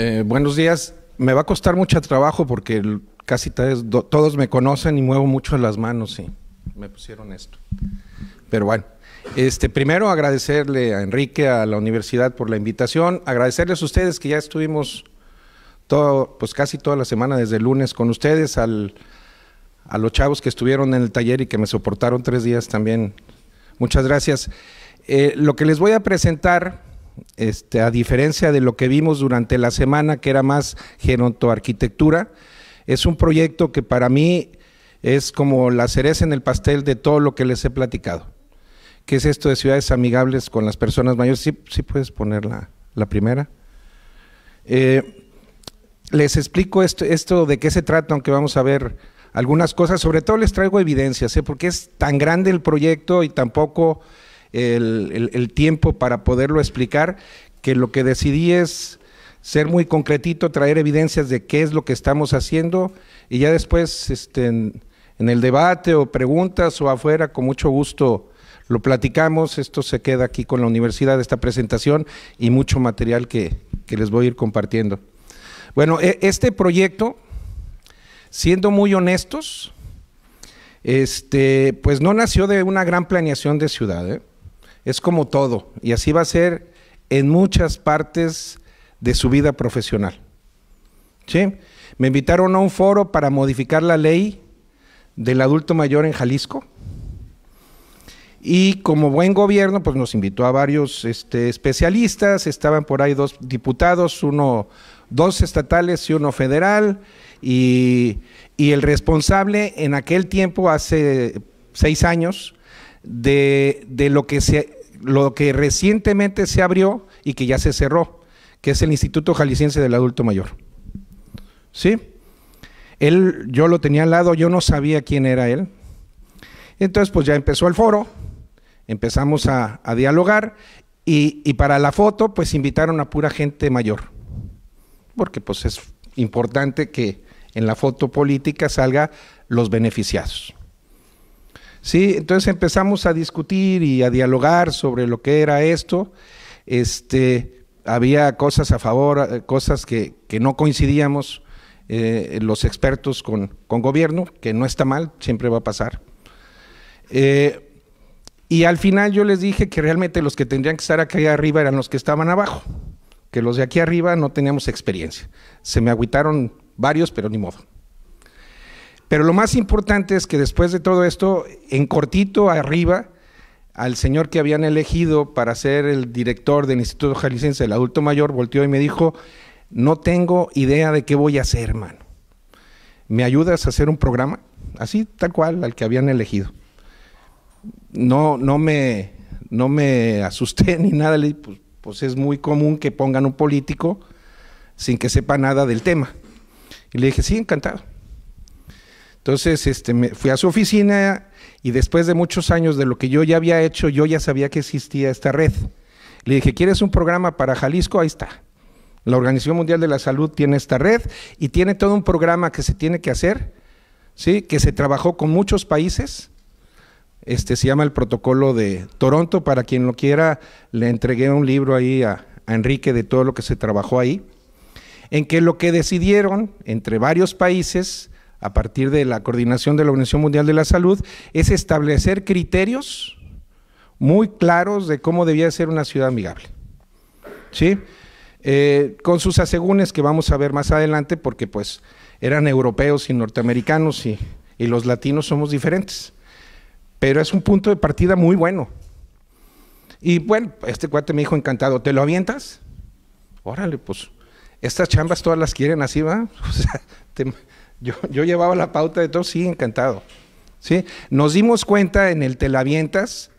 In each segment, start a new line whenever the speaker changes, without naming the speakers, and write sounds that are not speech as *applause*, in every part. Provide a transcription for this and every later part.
Eh, buenos días. Me va a costar mucho trabajo porque casi todos me conocen y muevo mucho las manos y me pusieron esto. Pero bueno, este, primero agradecerle a Enrique, a la universidad por la invitación, agradecerles a ustedes que ya estuvimos todo, pues casi toda la semana desde el lunes con ustedes, al, a los chavos que estuvieron en el taller y que me soportaron tres días también. Muchas gracias. Eh, lo que les voy a presentar este, a diferencia de lo que vimos durante la semana, que era más arquitectura es un proyecto que para mí es como la cereza en el pastel de todo lo que les he platicado. ¿Qué es esto de ciudades amigables con las personas mayores? Sí, puedes poner la, primera. Eh, les explico esto, de qué se trata, aunque vamos a ver algunas cosas. Sobre todo les traigo evidencias, ¿eh? porque es tan grande el proyecto y tampoco el, tiempo para poderlo explicar, que lo que decidí es ser muy concretito, traer evidencias de qué es lo que estamos haciendo y ya después este, en, el debate o preguntas o afuera, con mucho gusto lo platicamos. Esto se queda aquí con la universidad, esta presentación y mucho material que, les voy a ir compartiendo. Bueno, e, este proyecto, siendo muy honestos, este, pues no nació de una gran planeación de ciudad. ¿eh? Es como todo, y así va a ser en muchas partes de su vida profesional. ¿Sí? Me invitaron a un foro para modificar la ley del adulto mayor en Jalisco. Y como buen gobierno, pues nos invitó a varios este, especialistas, estaban por ahí dos diputados, uno, dos estatales y uno federal, y, el responsable en aquel tiempo, hace seis años, de lo que se lo que recientemente se abrió y que ya se cerró, que es el Instituto Jalisciense del Adulto Mayor. ¿Sí? Él, yo lo tenía al lado, yo no sabía quién era él. Entonces, pues ya empezó el foro, empezamos a, dialogar y, y, para la foto, pues invitaron a pura gente mayor, porque pues es importante que en la foto política salga los beneficiados. Sí, entonces empezamos a discutir y a dialogar sobre lo que era esto. Este, había cosas a favor, eh, cosas que, no coincidíamos eh, los expertos con, gobierno, que no está mal, siempre va a pasar. Eh, y al final yo les dije que realmente los que tendrían que estar aquí arriba eran los que estaban abajo, que los de aquí arriba no teníamos experiencia. Se me agüitaron varios, pero ni modo. Pero lo más importante es que después de todo esto, en cortito arriba, al señor que habían elegido para ser el director del Instituto Jalisciense del Adulto Mayor, volteó y me dijo, no tengo idea de qué voy a hacer, hermano. ¿Me ayudas a hacer un programa? Así, tal cual, al que habían elegido. No, no, me, no me asusté ni nada, le dije, pues, pues es muy común que pongan un político sin que sepa nada del tema. Y le dije, sí, encantado. Entonces, este, me fui a su oficina y después de muchos años de lo que yo ya había hecho, yo ya sabía que existía esta red. Le dije, ¿quieres un programa para Jalisco? Ahí está. La Organización Mundial de la Salud tiene esta red y tiene todo un programa que se tiene que hacer, ¿sí? que se trabajó con muchos países. Este se llama el protocolo de Toronto. Para quien lo quiera, le entregué un libro ahí a Enrique de todo lo que se trabajó ahí. En que lo que decidieron entre varios países a partir de la coordinación de la Organización Mundial de la Salud, es establecer criterios muy claros de cómo debía ser una ciudad amigable. ¿Sí? Eh, con sus asegúnes que vamos a ver más adelante, porque pues eran europeos y norteamericanos y, y los latinos somos diferentes. Pero es un punto de partida muy bueno. Y bueno, este cuate me dijo encantado, ¿te lo avientas? Órale, pues estas chambas todas las quieren así, ¿va? *laughs* O sea, te, yo, llevaba la pauta de todo, sí, encantado. ¿sí? Nos dimos cuenta en el Telavientas,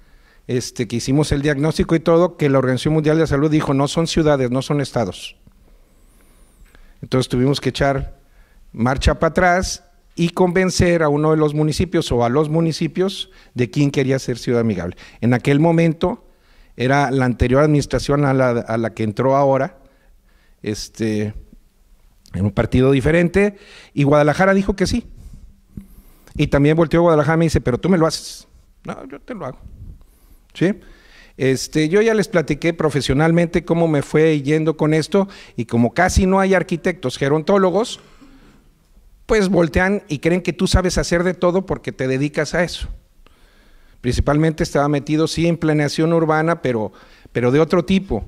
este, que hicimos el diagnóstico y todo, que la Organización Mundial de la Salud dijo, no son ciudades, no son estados. Entonces tuvimos que echar marcha para atrás y convencer a uno de los municipios o a los municipios de quién quería ser ciudad amigable. En aquel momento era la anterior administración a la, a la que entró ahora, este, en un partido diferente, y Guadalajara dijo que sí. Y también volteó Guadalajara y me dice, pero tú me lo haces. No, yo te lo hago. ¿Sí? Este, yo ya les platiqué profesionalmente cómo me fue yendo con esto y como casi no hay arquitectos gerontólogos, pues voltean y creen que tú sabes hacer de todo porque te dedicas a eso. Principalmente estaba metido sí en planeación urbana, pero, pero de otro tipo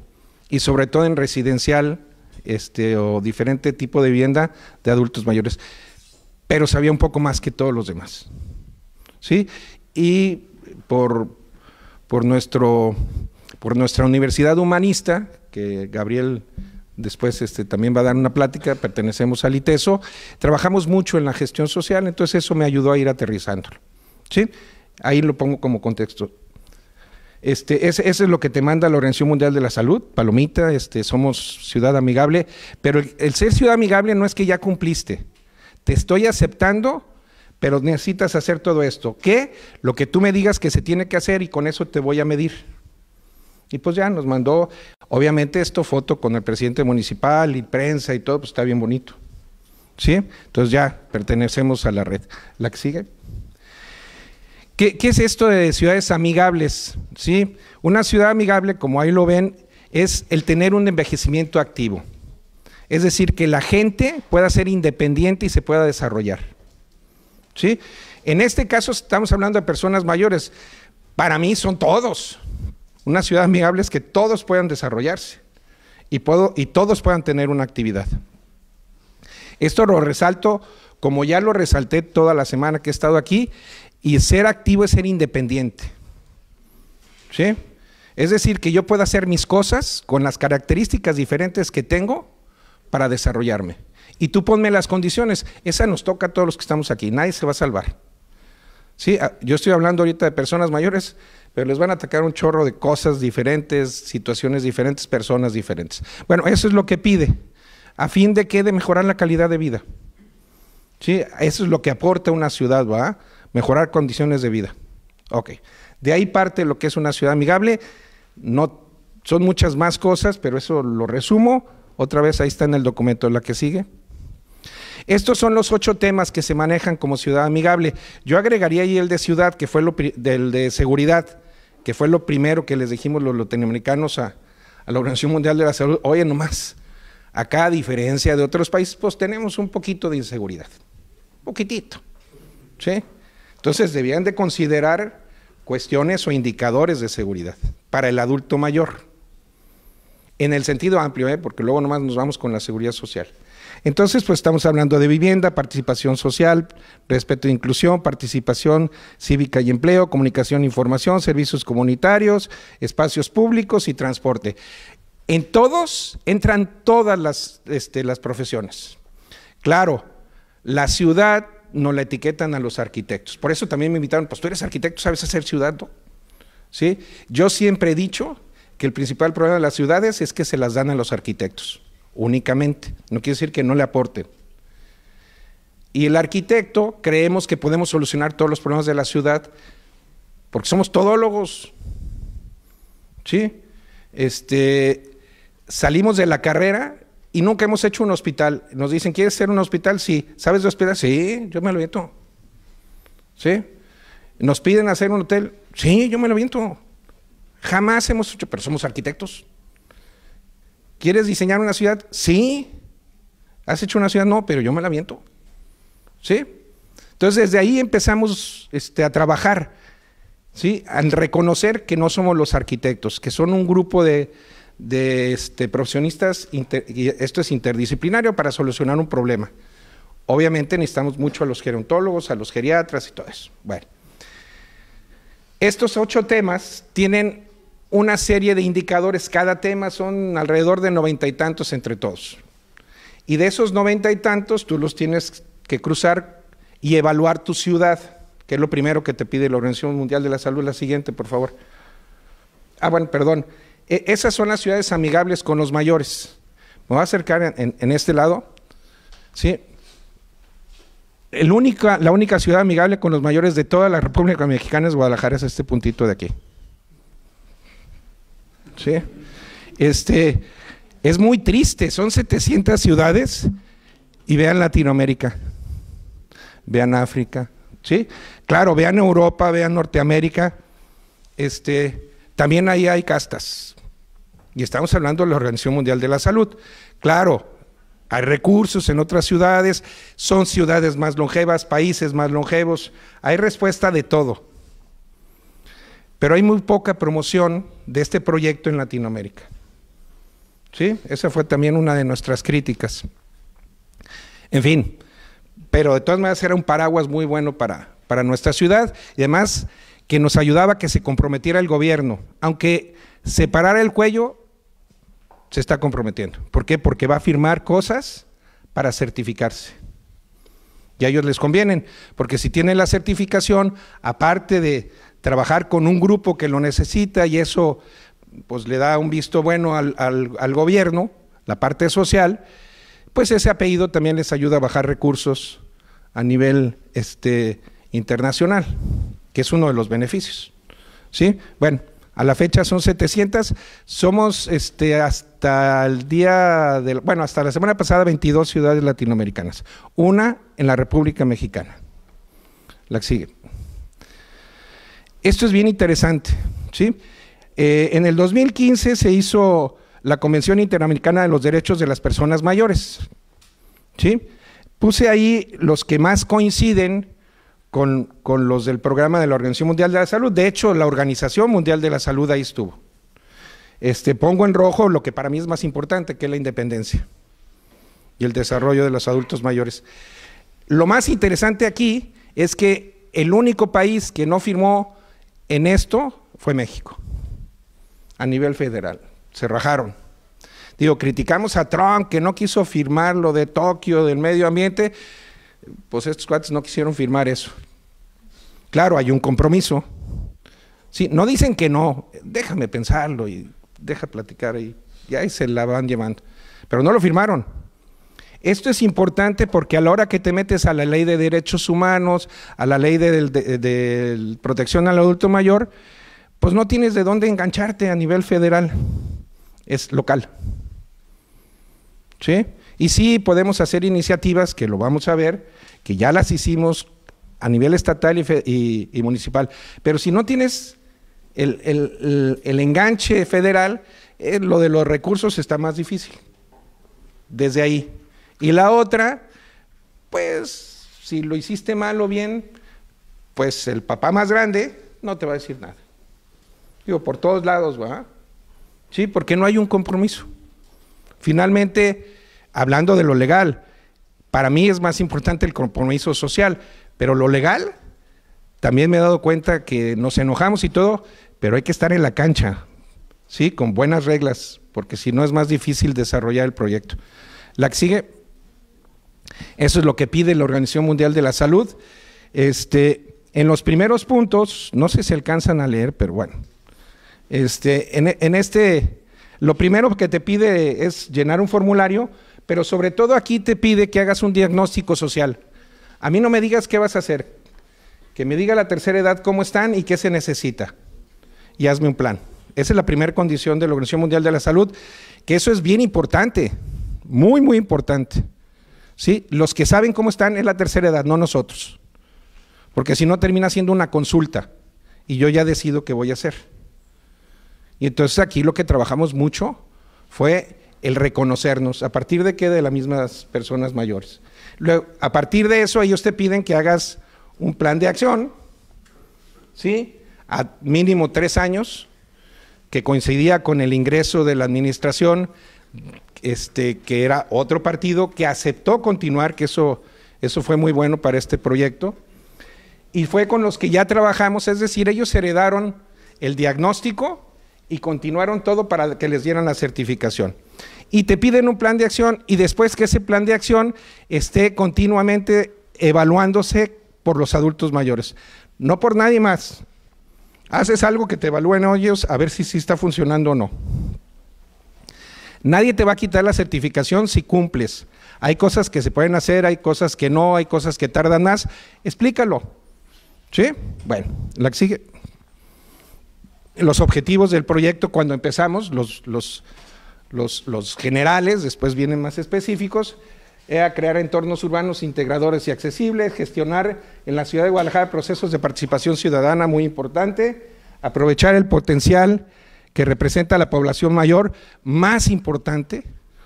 y sobre todo en residencial este, o diferente tipo de vivienda de adultos mayores. Pero sabía un poco más que todos los demás. ¿Sí? Y por, por, nuestro, por nuestra universidad humanista, que Gabriel después este, también va a dar una plática, pertenecemos al ITESO, trabajamos mucho en la gestión social, entonces eso me ayudó a ir aterrizándolo. ¿sí? Ahí lo pongo como contexto. Este, ese, es lo que te manda la Organización Mundial de la Salud, palomita, este, somos ciudad amigable, pero el, ser ciudad amigable no es que ya cumpliste, te estoy aceptando, pero necesitas hacer todo esto, ¿Qué? lo que tú me digas que se tiene que hacer y con eso te voy a medir. Y pues ya nos mandó, obviamente esto foto con el presidente municipal y prensa y todo, pues está bien bonito. ¿Sí? Entonces ya pertenecemos a la red. ¿La que sigue? ¿Qué, es esto de ciudades amigables? ¿Sí? Una ciudad amigable, como ahí lo ven, es el tener un envejecimiento activo. Es decir, que la gente pueda ser independiente y se pueda desarrollar. ¿Sí? En este caso estamos hablando de personas mayores. Para mí son todos. Una ciudad amigable es que todos puedan desarrollarse y, puedo, y todos puedan tener una actividad. Esto lo resalto como ya lo resalté toda la semana que he estado aquí, y ser activo es ser independiente. ¿Sí? Es decir, que yo pueda hacer mis cosas con las características diferentes que tengo para desarrollarme. Y tú ponme las condiciones. Esa nos toca a todos los que estamos aquí. Nadie se va a salvar. Sí, ah, yo estoy hablando ahorita de personas mayores, pero les van a atacar un chorro de cosas diferentes, situaciones diferentes, personas diferentes. Bueno, eso es lo que pide, a fin de que de mejorar la calidad de vida. Sí, eso es lo que aporta una ciudad, ¿va? mejorar condiciones de vida. Ok. De ahí parte lo que es una ciudad amigable. No, son muchas más cosas, pero eso lo resumo. Otra vez ahí está en el documento la que sigue. Estos son los ocho temas que se manejan como ciudad amigable. Yo agregaría ahí el de ciudad, que fue lo del de seguridad, que fue lo primero que les dijimos los latinoamericanos a, a la Organización Mundial de la Salud. Oye, nomás, acá a diferencia de otros países, pues tenemos un poquito de inseguridad. Un poquitito. ¿Sí? Entonces debían de considerar cuestiones o indicadores de seguridad para el adulto mayor, en el sentido amplio, ¿eh? porque luego nomás nos vamos con la seguridad social. Entonces, pues estamos hablando de vivienda, participación social, respeto e inclusión, participación cívica y empleo, comunicación e información, servicios comunitarios, espacios públicos y transporte. En todos entran todas las, este, las profesiones. Claro, la ciudad no la etiquetan a los arquitectos. Por eso también me invitaron, pues tú eres arquitecto, sabes hacer ciudad, no? ¿Sí? Yo siempre he dicho que el principal problema de las ciudades es que se las dan a los arquitectos, únicamente. No quiere decir que no le aporten. Y el arquitecto creemos que podemos solucionar todos los problemas de la ciudad porque somos todólogos. ¿Sí? Este, salimos de la carrera y nunca hemos hecho un hospital. Nos dicen, ¿quieres hacer un hospital? Sí. ¿Sabes de hospital? Sí, yo me lo viento. ¿Sí? Nos piden hacer un hotel. Sí, yo me lo viento. Jamás hemos hecho, pero somos arquitectos. ¿Quieres diseñar una ciudad? Sí. ¿Has hecho una ciudad? No, pero yo me la viento. ¿Sí? Entonces, desde ahí empezamos este, a trabajar, ¿sí? Al reconocer que no somos los arquitectos, que son un grupo de, de este, profesionistas, y esto es interdisciplinario para solucionar un problema. Obviamente necesitamos mucho a los gerontólogos, a los geriatras y todo eso. Bueno, estos ocho temas tienen una serie de indicadores, cada tema son alrededor de noventa y tantos entre todos. Y de esos noventa y tantos, tú los tienes que cruzar y evaluar tu ciudad, que es lo primero que te pide la Organización Mundial de la Salud. La siguiente, por favor. Ah, bueno, perdón. E, esas son las ciudades amigables con los mayores. Me voy a acercar en, este lado. ¿Sí? la única ciudad amigable con los mayores de toda la República Mexicana es Guadalajara, es este puntito de aquí. ¿Sí? Este, es muy triste, son 700 ciudades y vean Latinoamérica, vean África, ¿sí? Claro, vean Europa, vean Norteamérica, este, también ahí hay castas. Y estamos hablando de la Organización Mundial de la Salud. Claro, hay recursos en otras ciudades, son ciudades más longevas, países más longevos, hay respuesta de todo. Pero hay muy poca promoción de este proyecto en Latinoamérica. ¿Sí? Esa fue también una de nuestras críticas. En fin, pero de todas maneras era un paraguas muy bueno para, para nuestra ciudad y además que nos ayudaba a que se comprometiera el gobierno. Aunque se el cuello, se está comprometiendo. ¿Por qué? Porque va a firmar cosas para certificarse. Y a ellos les convienen, porque si tienen la certificación, aparte de trabajar con un grupo que lo necesita y eso pues le da un visto bueno al, al, al gobierno, la parte social, pues ese apellido también les ayuda a bajar recursos a nivel este, internacional que es uno de los beneficios. ¿Sí? Bueno, a la fecha son 700. Somos este, hasta el día, bueno, hasta la semana pasada 22 ciudades latinoamericanas. Una en la República Mexicana. La sigue. Esto es bien interesante. ¿sí? Eh, en el 2015 se hizo la Convención Interamericana de los Derechos de las Personas Mayores. ¿sí? Puse ahí los que más coinciden con, los del programa de la Organización Mundial de la Salud. De hecho, la Organización Mundial de la Salud ahí estuvo. Este, pongo en rojo lo que para mí es más importante, que es la independencia y el desarrollo de los adultos mayores. Lo más interesante aquí es que el único país que no firmó en esto fue México, a nivel federal. Se rajaron. Digo, criticamos a Trump que no quiso firmar lo de Tokio, del medio ambiente, pues estos cuates no quisieron firmar eso. Claro, hay un compromiso. Sí, no dicen que no, déjame pensarlo y deja platicar ahí. y ahí se la van llevando. Pero no lo firmaron. Esto es importante porque a la hora que te metes a la ley de derechos humanos, a la ley de, de protección al adulto mayor, pues no tienes de dónde engancharte a nivel federal, es local. ¿Sí? Y sí podemos hacer iniciativas, que lo vamos a ver, que ya las hicimos a nivel estatal y, municipal. Pero si no tienes el, enganche federal, eh, lo de los recursos está más difícil. Desde ahí. Y la otra, pues si lo hiciste mal o bien, pues el papá más grande no te va a decir nada. Digo, por todos lados, ¿verdad? Sí, porque no hay un compromiso. Finalmente, hablando de lo legal, para mí es más importante el compromiso social, pero lo legal, también me he dado cuenta que nos enojamos y todo, pero hay que estar en la cancha, ¿sí? Con buenas reglas, porque si no es más difícil desarrollar el proyecto. La que sigue, eso es lo que pide la Organización Mundial de la Salud. Este, en los primeros puntos, no sé si alcanzan a leer, pero bueno, este, en, en este, lo primero que te pide es llenar un formulario, pero sobre todo aquí te pide que hagas un diagnóstico social. A mí no me digas qué vas a hacer. Que me diga la tercera edad cómo están y qué se necesita. Y hazme un plan. Esa es la primera condición de la Organización Mundial de la Salud, que eso es bien importante, muy, muy importante. ¿Sí? Los que saben cómo están es la tercera edad, no nosotros. Porque si no termina siendo una consulta y yo ya decido qué voy a hacer. Y entonces aquí lo que trabajamos mucho fue el reconocernos. ¿A partir de qué? De las mismas personas mayores. Luego, a partir de eso, ellos te piden que hagas un plan de acción, ¿sí? A mínimo tres años, que coincidía con el ingreso de la administración, este, que era otro partido que aceptó continuar, que eso, eso fue muy bueno para este proyecto. Y fue con los que ya trabajamos, es decir, ellos heredaron el diagnóstico y continuaron todo para que les dieran la certificación y te piden un plan de acción y después que ese plan de acción esté continuamente evaluándose por los adultos mayores, no por nadie más. Haces algo que te evalúen ellos a ver si sí está funcionando o no. Nadie te va a quitar la certificación si cumples. Hay cosas que se pueden hacer, hay cosas que no, hay cosas que tardan más. Explícalo. ¿Sí? Bueno, la exige. Los objetivos del proyecto cuando empezamos, los los, generales, después vienen más específicos, eh, a crear entornos urbanos integradores y accesibles, gestionar en la ciudad de Guadalajara procesos de participación ciudadana muy importante, aprovechar el potencial que representa la población mayor, más importante.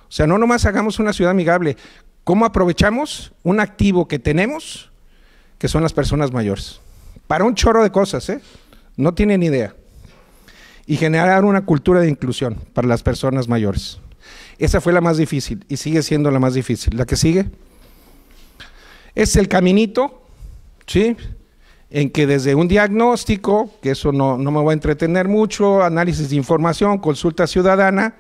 O sea, no nomás hagamos una ciudad amigable, ¿cómo aprovechamos un activo que tenemos, que son las personas mayores? Para un chorro de cosas, ¿eh? No tienen idea y generar una cultura de inclusión para las personas mayores. Esa fue la más difícil y sigue siendo la más difícil. La que sigue es el caminito, ¿sí? En que desde un diagnóstico, que eso no, me va a entretener mucho, análisis de información, consulta ciudadana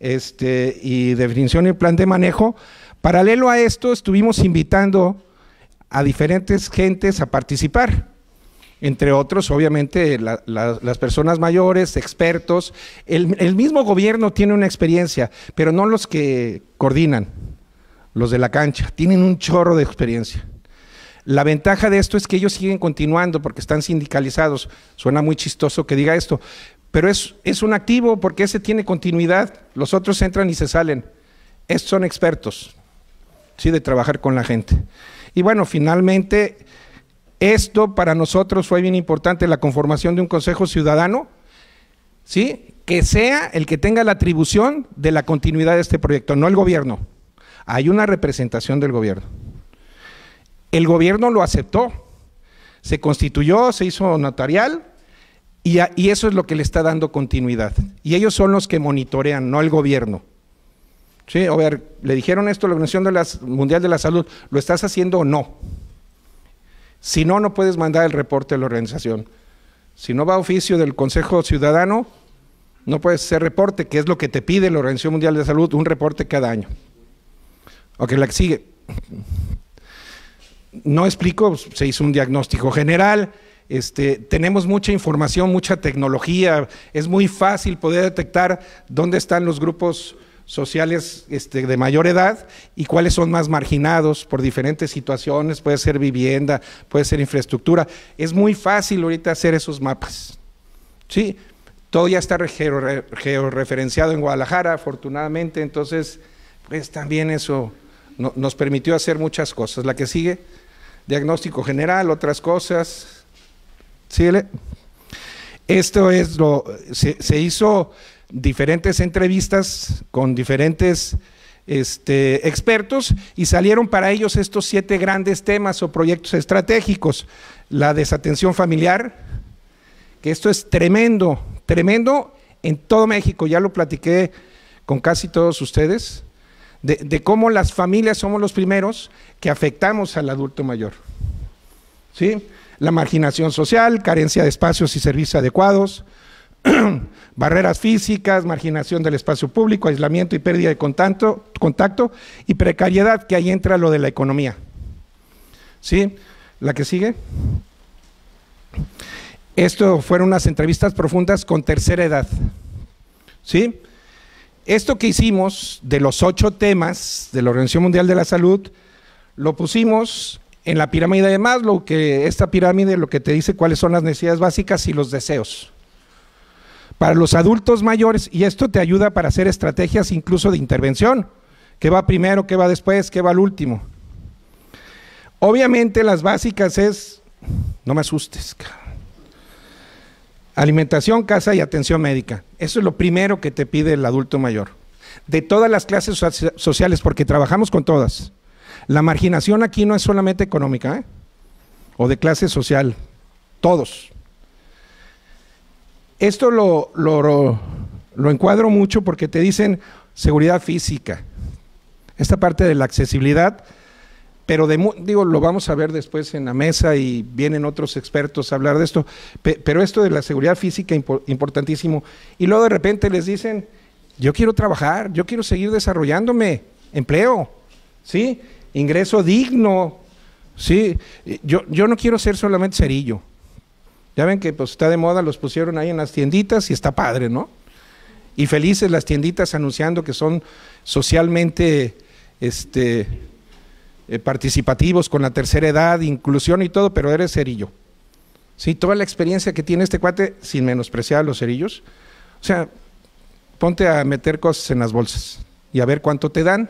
este, y definición y plan de manejo, paralelo a esto estuvimos invitando a diferentes gentes a participar entre otros, obviamente, las personas mayores, expertos. El, mismo gobierno tiene una experiencia, pero no los que coordinan, los de la cancha, tienen un chorro de experiencia. La ventaja de esto es que ellos siguen continuando porque están sindicalizados. Suena muy chistoso que diga esto, pero es, es un activo porque ese tiene continuidad. Los otros entran y se salen. Estos son expertos, ¿sí? De trabajar con la gente. Y bueno, finalmente esto para nosotros fue bien importante, la conformación de un Consejo Ciudadano, ¿sí? que sea el que tenga la atribución de la continuidad de este proyecto, no el gobierno. Hay una representación del gobierno. El gobierno lo aceptó, se constituyó, se hizo notarial y, eso es lo que le está dando continuidad. Y ellos son los que monitorean, no el gobierno. Sí, a ver, le dijeron esto a la Organización de Mundial de la Salud, ¿lo estás haciendo o no? Si no, no puedes mandar el reporte a la organización. Si no va a oficio del Consejo Ciudadano, no puedes hacer reporte, que es lo que te pide la Organización Mundial de Salud, un reporte cada año. Ok, la que sigue. No explico, se hizo un diagnóstico general. Este, tenemos mucha información, mucha tecnología, es muy fácil poder detectar dónde están los grupos sociales este, de mayor edad y cuáles son más marginados por diferentes situaciones, puede ser vivienda, puede ser infraestructura. Es muy fácil ahorita hacer esos mapas. ¿sí? Todo ya está georreferenciado en Guadalajara, afortunadamente, entonces, pues también eso nos permitió hacer muchas cosas. La que sigue, diagnóstico general, otras cosas. ¿Sí, Esto es lo, se, se hizo diferentes entrevistas con diferentes este, expertos y salieron para ellos estos siete grandes temas o proyectos estratégicos. La desatención familiar, que esto es tremendo, tremendo en todo México, ya lo platiqué con casi todos ustedes, de, cómo las familias somos los primeros que afectamos al adulto mayor. ¿Sí? La marginación social, carencia de espacios y servicios adecuados, *clears throat* barreras físicas, marginación del espacio público, aislamiento y pérdida de contacto, y precariedad, que ahí entra lo de la economía. ¿Sí? La que sigue. Esto fueron unas entrevistas profundas con tercera edad. ¿Sí? Esto que hicimos de los ocho temas de la Organización Mundial de la Salud, lo pusimos en la pirámide de Maslow, que esta pirámide lo que te dice cuáles son las necesidades básicas y los deseos para los adultos mayores y esto te ayuda para hacer estrategias incluso de intervención. ¿Qué va primero? ¿Qué va después? ¿Qué va al último? Obviamente las básicas es, no me asustes, alimentación, casa y atención médica. Eso es lo primero que te pide el adulto mayor. De todas las clases sociales, porque trabajamos con todas. La marginación aquí no es solamente económica ¿eh? o de clase social, todos. Esto lo, encuadro mucho porque te dicen seguridad física, esta parte de la accesibilidad, pero digo, lo vamos a ver después en la mesa y vienen otros expertos a hablar de esto, pero esto de la seguridad física importantísimo. Y luego de repente les dicen, yo quiero trabajar, yo quiero seguir desarrollándome, empleo, ¿sí? Ingreso digno, ¿sí? Yo, yo no quiero ser solamente cerillo. Ya ven que pues está de moda, los pusieron ahí en las tienditas y está padre, ¿no? Y felices las tienditas anunciando que son socialmente este, eh, participativos con la tercera edad, inclusión y todo, pero eres cerillo. Sí, toda la experiencia que tiene este cuate, sin menospreciar a los cerillos, o sea, ponte a meter cosas en las bolsas y a ver cuánto te dan.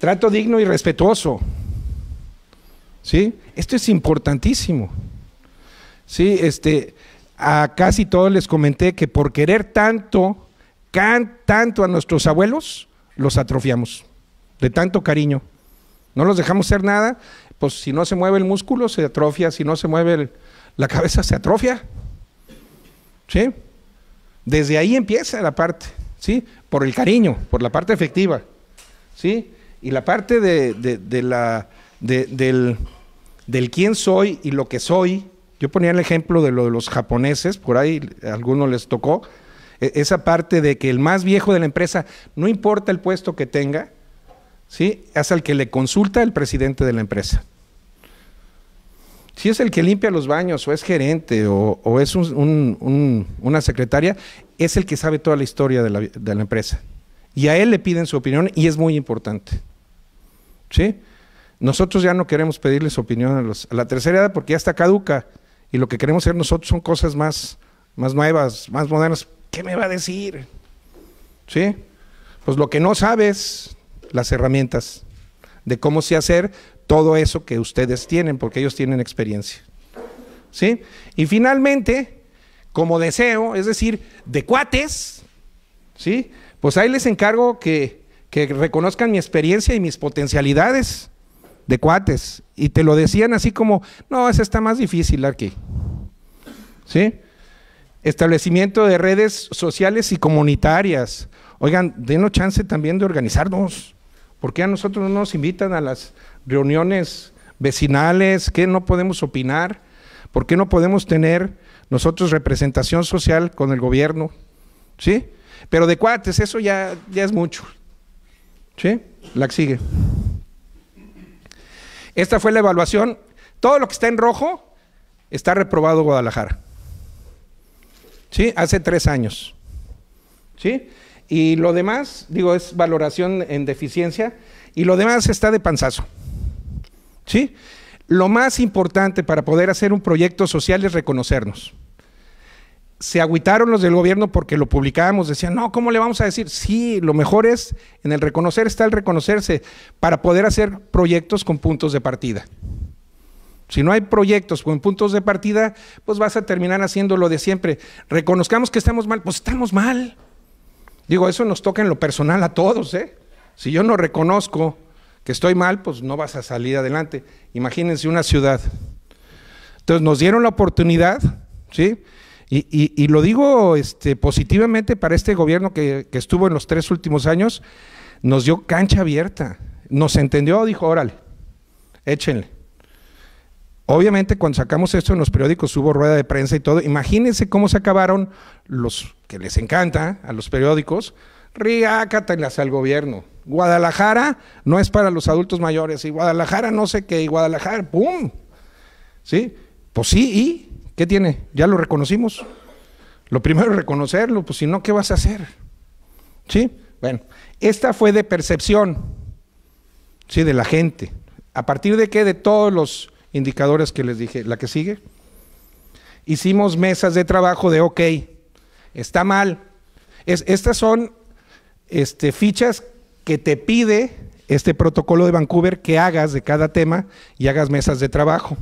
Trato digno y respetuoso. ¿sí? Esto es importantísimo. ¿Sí? Este, a casi todos les comenté que por querer tanto, can, tanto a nuestros abuelos, los atrofiamos, de tanto cariño. No los dejamos ser nada, pues si no se mueve el músculo, se atrofia, si no se mueve la cabeza, se atrofia. ¿Sí? Desde ahí empieza la parte, ¿sí? Por el cariño, por la parte efectiva, ¿sí? Y la parte de la del, quién soy y lo que soy. Yo ponía el ejemplo de lo de los japoneses, por ahí a algunos les tocó, e, esa parte de que el más viejo de la empresa, no importa el puesto que tenga, ¿sí? es el que le consulta el presidente de la empresa. Si es el que limpia los baños, o es gerente, o, es una secretaria, es el que sabe toda la historia de la, de la, empresa. Y a él le piden su opinión y es muy importante. ¿Sí? Nosotros ya no queremos pedirles opinión a, la tercera edad porque ya está caduca y lo que queremos hacer nosotros son cosas más, más nuevas, más modernas. ¿Qué me va a decir? ¿Sí? Pues lo que no sabes, las herramientas de cómo se hacer todo eso que ustedes tienen, porque ellos tienen experiencia. ¿Sí? Y finalmente, como deseo, es decir, de cuates, ¿sí? Pues ahí les encargo que, que reconozcan mi experiencia y mis potencialidades de cuates, y te lo decían así como, no, esa está más difícil aquí. ¿Sí? Establecimiento de redes sociales y comunitarias. Oigan, denos chance también de organizarnos. ¿Por qué a nosotros no nos invitan a las reuniones vecinales? ¿Qué no podemos opinar? ¿Por qué no podemos tener nosotros representación social con el gobierno? ¿Sí? Pero de cuates, eso ya, ya es mucho. ¿Sí? La sigue. Esta fue la evaluación. Todo lo que está en rojo está reprobado Guadalajara. ¿Sí? Hace tres años. ¿Sí? Y lo demás, digo, es valoración en deficiencia. Y lo demás está de panzazo. ¿Sí? Lo más importante para poder hacer un proyecto social es reconocernos se agüitaron los del gobierno porque lo publicábamos, decían, no, ¿cómo le vamos a decir? Sí, lo mejor es, en el reconocer está el reconocerse, para poder hacer proyectos con puntos de partida. Si no hay proyectos con puntos de partida, pues vas a terminar haciendo lo de siempre. Reconozcamos que estamos mal, pues estamos mal. Digo, eso nos toca en lo personal a todos, ¿eh? Si yo no reconozco que estoy mal, pues no vas a salir adelante. Imagínense una ciudad. Entonces nos dieron la oportunidad, ¿sí? Y, lo digo este, positivamente para este gobierno que, estuvo en los tres últimos años, nos dio cancha abierta, nos entendió, dijo, órale, échenle. Obviamente cuando sacamos esto en los periódicos hubo rueda de prensa y todo. Imagínense cómo se acabaron los que les encanta a los periódicos. Riácatelas al gobierno. Guadalajara no es para los adultos mayores y Guadalajara no sé qué y Guadalajara, ¡pum! ¿Sí? Pues sí, y ¿Qué tiene? ¿Ya lo reconocimos? Lo primero es reconocerlo, pues si no, ¿qué vas a hacer? ¿Sí? Bueno, esta fue de percepción, ¿sí? De la gente. ¿A partir de qué? De todos los indicadores que les dije. ¿La que sigue? Hicimos mesas de trabajo de, ok, está mal. Es, estas son este, fichas que te pide este protocolo de Vancouver que hagas de cada tema y hagas mesas de trabajo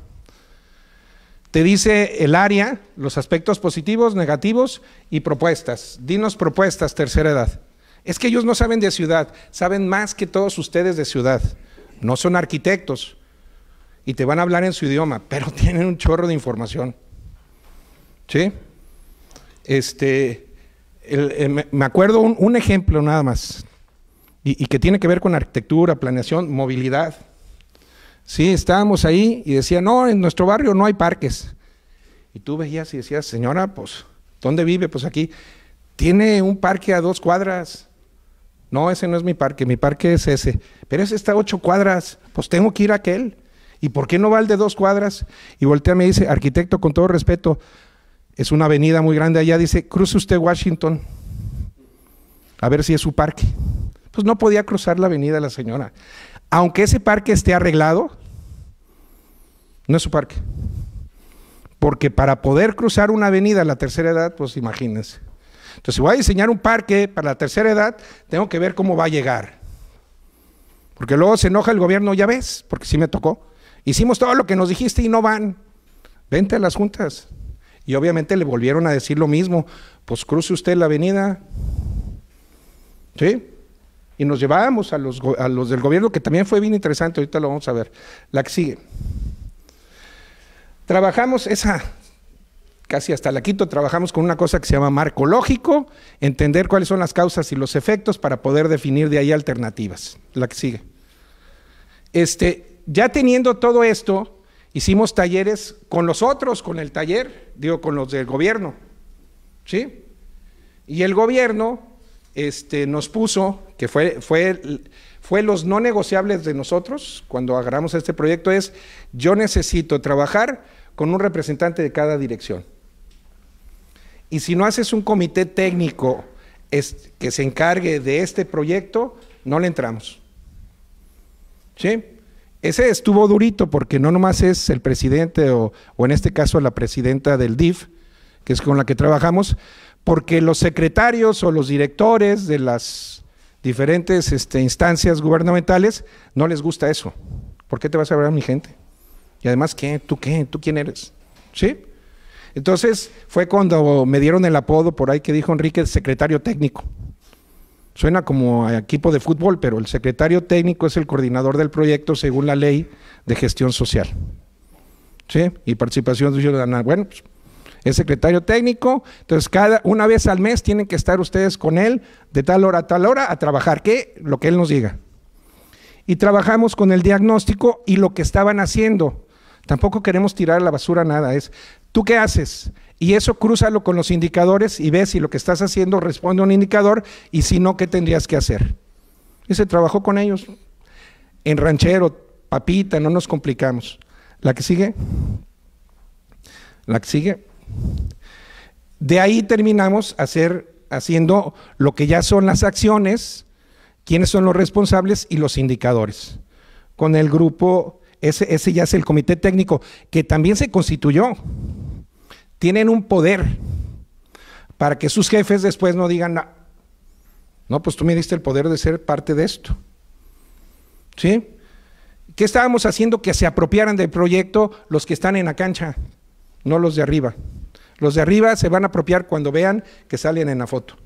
te dice el área, los aspectos positivos, negativos y propuestas. Dinos propuestas, tercera edad. Es que ellos no saben de ciudad, saben más que todos ustedes de ciudad. No son arquitectos y te van a hablar en su idioma, pero *laughs* tienen un chorro de información. Este, eh, me acuerdo un, ejemplo nada más, y, y que tiene que ver con arquitectura, planeación, movilidad. Sí, estábamos ahí y decía, no, en nuestro barrio no hay parques. Y tú veías y decías, señora, pues, ¿dónde vive? Pues aquí. Tiene un parque a dos cuadras. No, ese no es mi parque, mi parque es ese. Pero ese está a ocho cuadras, pues tengo que ir a aquel. ¿Y por qué no va de dos cuadras? Y voltea y me dice, arquitecto, con todo respeto, es una avenida muy grande allá, dice, cruce usted Washington, a ver si es su parque. Pues no podía cruzar la avenida la señora aunque ese parque esté arreglado, no es su parque. Porque para poder cruzar una avenida a la tercera edad, pues imagínense. Entonces, si voy a diseñar un parque para la tercera edad, tengo que ver cómo va a llegar. Porque luego se enoja el gobierno, ya ves, porque sí me tocó. Hicimos todo lo que nos dijiste y no van. Vente a las juntas. Y obviamente le volvieron a decir lo mismo. Pues cruce usted la avenida. ¿Sí? y nos llevábamos a los, del gobierno, que también fue bien interesante, ahorita lo vamos a ver. La que sigue. Trabajamos esa, casi hasta la quito, trabajamos con una cosa que se llama marco lógico, entender cuáles son las causas y los efectos para poder definir de ahí alternativas. La que sigue. Este, ya teniendo todo esto, hicimos talleres con los otros, con el taller, digo, con los del gobierno. ¿Sí? Y el gobierno este, nos puso que fue, fue, fue los no negociables de nosotros cuando agarramos este proyecto, es yo necesito trabajar con un representante de cada dirección. Y si no haces un comité técnico es, que se encargue de este proyecto, no le entramos. ¿Sí? Ese estuvo durito porque no nomás es el presidente o, o, en este caso la presidenta del DIF, que es con la que trabajamos, porque los secretarios o los directores de las diferentes este, instancias gubernamentales, no les gusta eso. ¿Por qué te vas a ver a mi gente? Y además, ¿qué? ¿Tú qué? ¿Tú quién eres? ¿Sí? Entonces fue cuando me dieron el apodo por ahí que dijo Enrique, secretario técnico. Suena como a equipo de fútbol, pero el secretario técnico es el coordinador del proyecto según la ley de gestión social. ¿Sí? Y participación ciudadana. Bueno, pues, es secretario técnico. Entonces, cada una vez al mes tienen que estar ustedes con él de tal hora a tal hora a trabajar, que lo que él nos diga. Y trabajamos con el diagnóstico y lo que estaban haciendo. Tampoco queremos tirar a la basura nada, es ¿tú qué haces? Y eso crúzalo con los indicadores y ves si lo que estás haciendo responde a un indicador y si no, ¿qué tendrías que hacer? Y se trabajó con ellos. En ranchero, papita, no nos complicamos. La que sigue. La que sigue. De ahí terminamos hacer, haciendo lo que ya son las acciones, quiénes son los responsables y los indicadores. Con el grupo, ese, ya es el comité técnico, que también se constituyó. Tienen un poder para que sus jefes después no digan, ah, no, pues tú me diste el poder de ser parte de esto. ¿Sí? ¿Qué estábamos haciendo? Que se apropiaran del proyecto los que están en la cancha, no los de arriba. Los de arriba se van a apropiar cuando vean que salen en la foto.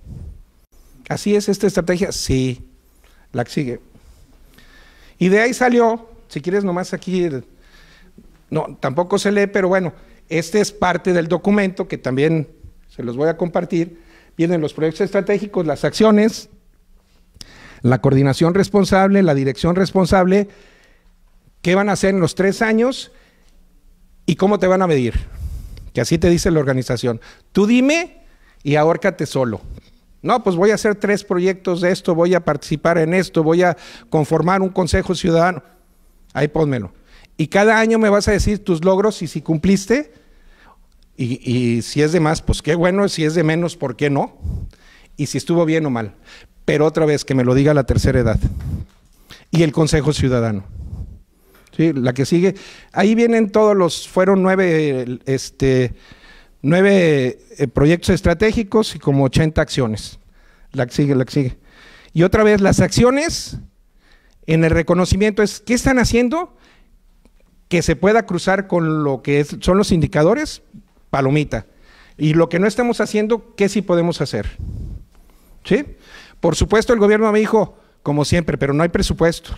¿Así es esta estrategia? Sí, la sigue. Y de ahí salió, si quieres nomás aquí, no, tampoco se lee, pero bueno, este es parte del documento que también se los voy a compartir. Vienen los proyectos estratégicos, las acciones, la coordinación responsable, la dirección responsable, qué van a hacer en los tres años y cómo te van a medir que así te dice la organización. Tú dime y ahórcate solo. No, pues voy a hacer tres proyectos de esto, voy a participar en esto, voy a conformar un consejo ciudadano. Ahí pónmelo. Y cada año me vas a decir tus logros y si cumpliste, y, y, si es de más, pues qué bueno, si es de menos, ¿por qué no? Y si estuvo bien o mal. Pero otra vez, que me lo diga la tercera edad y el Consejo Ciudadano la que sigue. Ahí vienen todos los, fueron nueve, este, nueve eh, proyectos estratégicos y como 80 acciones. La que sigue, la que sigue. Y otra vez, las acciones en el reconocimiento es, ¿qué están haciendo? Que se pueda cruzar con lo que son los indicadores, palomita. Y lo que no estamos haciendo, ¿qué sí podemos hacer? ¿Sí? Por supuesto, el gobierno me dijo, como siempre, pero no hay presupuesto.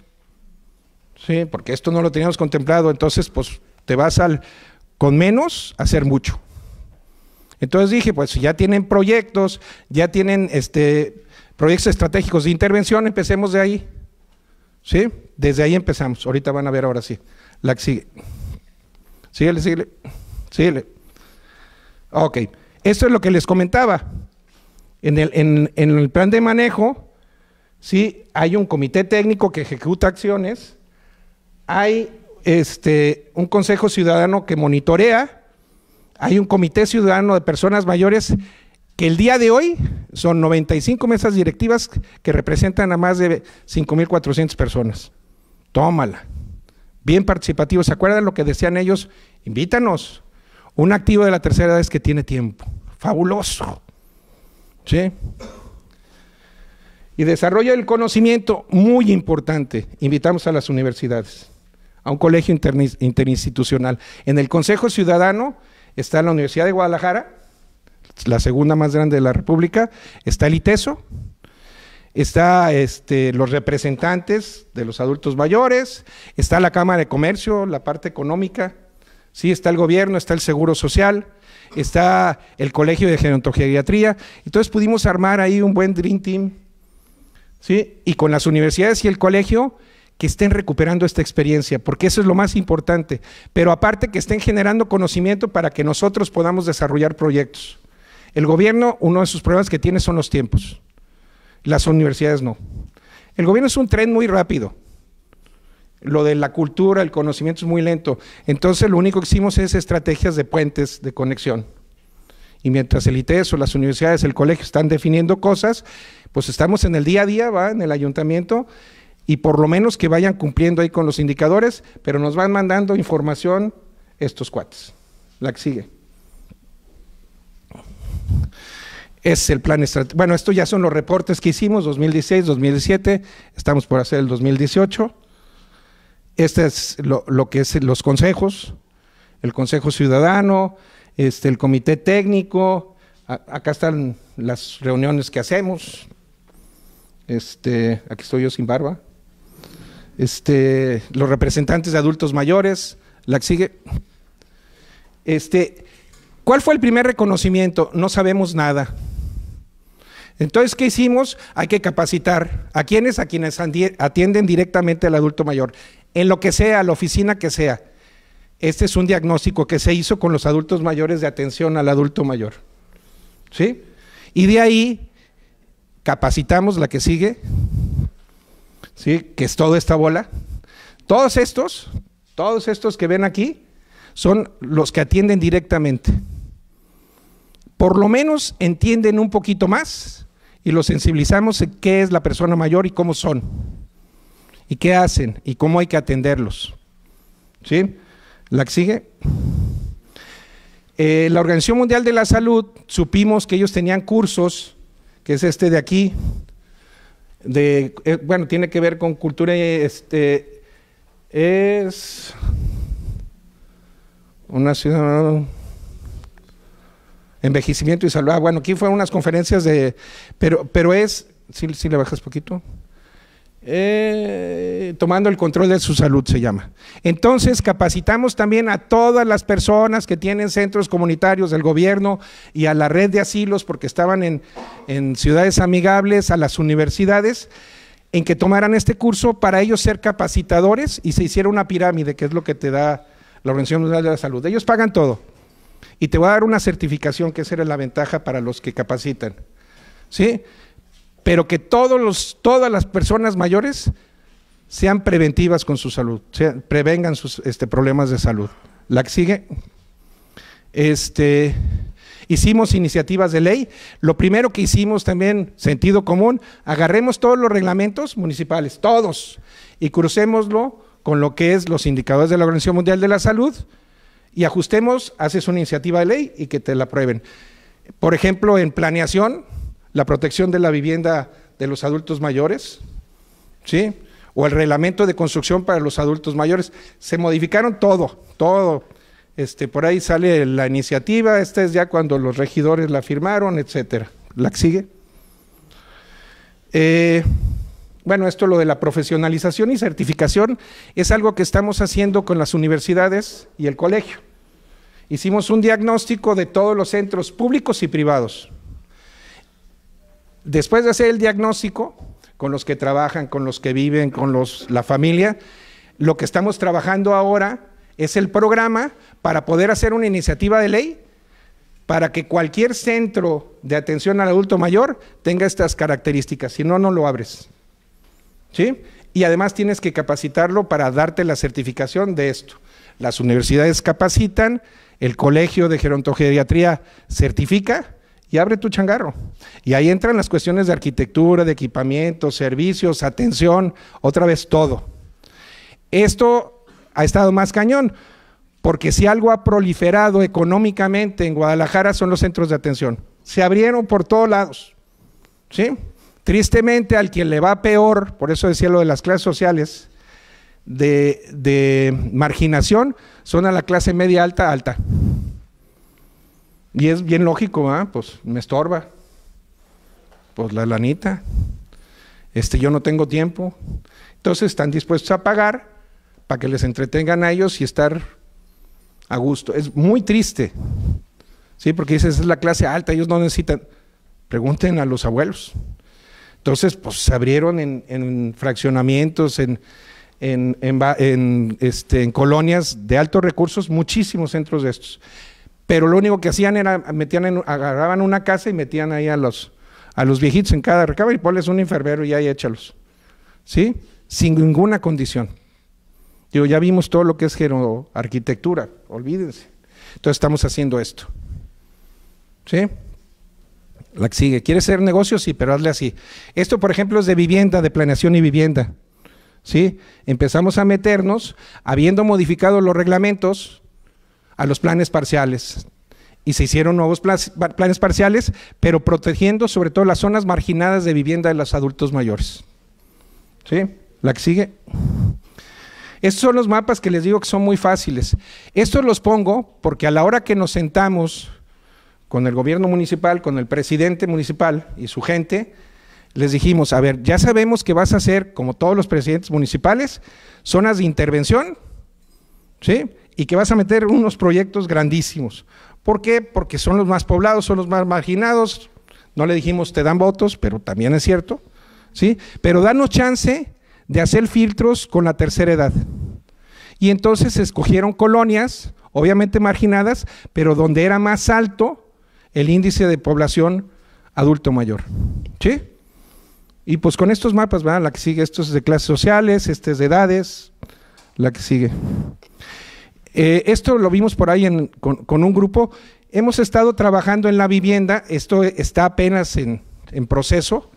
Sí, porque esto no lo teníamos contemplado, entonces pues te vas al con menos a hacer mucho. Entonces dije, pues ya tienen proyectos, ya tienen este proyectos estratégicos de intervención, empecemos de ahí. ¿Sí? Desde ahí empezamos. Ahorita van a ver ahora sí. La que sigue. Síguele, síguele. Síguele. Ok. Esto es lo que les comentaba. En el, en el plan de manejo, sí, hay un comité técnico que ejecuta acciones hay este, un consejo ciudadano que monitorea, hay un comité ciudadano de personas mayores que el día de hoy son 95 mesas directivas que representan a más de 5.400 personas. Tómala. Bien participativo, ¿Se acuerdan lo que decían ellos? Invítanos. Un activo de la tercera edad es que tiene tiempo. Fabuloso. ¿Sí? Y desarrollo del conocimiento, muy importante. Invitamos a las universidades a un colegio interinstitucional. En el Consejo Ciudadano está la Universidad de Guadalajara, la segunda más grande de la República, está el ITESO, está este, los representantes de los adultos mayores, está la Cámara de Comercio, la parte económica, sí, está el gobierno, está el Seguro Social, está el Colegio de Gerontogeriatría. Entonces pudimos armar ahí un buen Dream Team, ¿sí? Y con las universidades y el colegio que estén recuperando esta experiencia, porque eso es lo más importante. Pero aparte que estén generando conocimiento para que nosotros podamos desarrollar proyectos. El gobierno, uno de sus problemas que tiene son los tiempos. Las universidades no. El gobierno es un tren muy rápido. Lo de la cultura, el conocimiento es muy lento. Entonces lo único que hicimos es estrategias de puentes de conexión. Y mientras el ITES o las universidades, el colegio están definiendo cosas, pues estamos en el día a día, va, en el ayuntamiento, y por lo menos que vayan cumpliendo ahí con los indicadores, pero nos van mandando información estos cuates. La que sigue. Es el plan estratégico. Bueno, estos ya son los reportes que hicimos, 2016, 2017, estamos por hacer el 2018. Este es lo, que es los consejos, el Consejo Ciudadano, este, el Comité Técnico, acá están las reuniones que hacemos, este, aquí estoy yo sin barba este, los representantes de adultos mayores, la que sigue. Este, ¿Cuál fue el primer reconocimiento? No sabemos nada. Entonces, ¿qué hicimos? Hay que capacitar a quienes, a quienes atienden directamente al adulto mayor, en lo que sea, la oficina que sea. Este es un diagnóstico que se hizo con los adultos mayores de atención al adulto mayor. ¿Sí? Y de ahí capacitamos la que sigue, ¿sí? Que es toda esta bola. Todos estos, todos estos que ven aquí, son los que atienden directamente. Por lo menos entienden un poquito más y los sensibilizamos en qué es la persona mayor y cómo son, y qué hacen, y cómo hay que atenderlos. ¿Sí? ¿La que sigue? Eh, la Organización Mundial de la Salud, supimos que ellos tenían cursos, que es este de aquí, de, eh, bueno, tiene que ver con cultura, este, es una ciudad envejecimiento y salud. Ah, bueno, aquí fueron unas conferencias de, pero, pero es, si, si le bajas poquito, eh, tomando el control de su salud se llama. Entonces capacitamos también a todas las personas que tienen centros comunitarios del gobierno y a la red de asilos porque estaban en, ciudades amigables, a las universidades, en que tomaran este curso para ellos ser capacitadores y se hiciera una pirámide, que es lo que te da la Organización Mundial de la Salud. Ellos pagan todo y te voy a dar una certificación, que será la ventaja para los que capacitan. ¿Sí? pero que todas las personas mayores sean preventivas con su salud, prevengan sus este, problemas de salud. La que sigue, este, hicimos iniciativas de ley. Lo primero que hicimos también, sentido común, agarremos todos los reglamentos municipales, todos, y crucémoslo con lo que es los indicadores de la Organización Mundial de la Salud y ajustemos, haces una iniciativa de ley y que te la aprueben. Por ejemplo, en planeación, la protección de la vivienda de los adultos mayores, ¿sí? O el reglamento de construcción para los adultos mayores. Se modificaron todo, todo. Este, por ahí sale la iniciativa, esta es ya cuando los regidores la firmaron, etcétera. La sigue. Eh, bueno, esto lo de la profesionalización y certificación es algo que estamos haciendo con las universidades y el colegio. Hicimos un diagnóstico de todos los centros públicos y privados después de hacer el diagnóstico, con los que trabajan, con los que viven, con la familia, lo que estamos trabajando ahora es el programa para poder hacer una iniciativa de ley para que cualquier centro de atención al adulto mayor tenga estas características, si no, no lo abres. ¿Sí? Y además tienes que capacitarlo para darte la certificación de esto. Las universidades capacitan, el colegio de gerontogeriatría certifica, y abre tu changarro. Y ahí entran las cuestiones de arquitectura, de equipamiento, servicios, atención, otra vez todo. Esto ha estado más cañón, porque si algo ha proliferado económicamente en Guadalajara son los centros de atención. Se abrieron por todos lados. ¿Sí? Tristemente al quien le va peor, por eso decía lo de las clases sociales, de, de marginación, son a la clase media alta, alta. Y es bien lógico, ¿ah? Pues me estorba. Pues la lanita. Este, yo no tengo tiempo. Entonces están dispuestos a pagar para que les entretengan a ellos y estar a gusto. Es muy triste. Sí, porque esa es la clase alta, ellos no necesitan. Pregunten a los abuelos. Entonces, pues se abrieron en, fraccionamientos, en, este, en colonias de altos recursos, muchísimos centros de estos. Pero lo único que hacían era, metían agarraban una casa y metían ahí a los, a los viejitos en cada recámara y ponles un enfermero y ahí échalos. ¿Sí? Sin ninguna condición. ya vimos todo lo que es arquitectura, olvídense. Entonces estamos haciendo esto. ¿Sí? La que sigue. ¿Quieres hacer negocios? Sí, pero hazle así. Esto, por ejemplo, es de vivienda, de planeación y vivienda. ¿Sí? Empezamos a meternos, habiendo modificado los reglamentos, a los planes parciales. Y se hicieron nuevos planes parciales, pero protegiendo sobre todo las zonas marginadas de vivienda de los adultos mayores. ¿Sí? La que sigue. Estos son los mapas que les digo que son muy fáciles. Estos los pongo porque a la hora que nos sentamos con el gobierno municipal, con el presidente municipal y su gente, les dijimos, a ver, ya sabemos que vas a hacer, como todos los presidentes municipales, zonas de intervención, ¿sí? y que vas a meter unos proyectos grandísimos. ¿Por qué? Porque son los más poblados, son los más marginados. No le dijimos te dan votos, pero también es cierto. ¿sí? Pero danos chance de hacer filtros con la tercera edad. Y entonces escogieron colonias, obviamente marginadas, pero donde era más alto el índice de población adulto mayor. ¿Sí? Y pues con estos mapas, La que sigue, estos es de clases sociales, este es de edades, la que sigue. Eh, esto lo vimos por ahí con, un grupo. Hemos estado trabajando en la vivienda, esto está apenas en, proceso,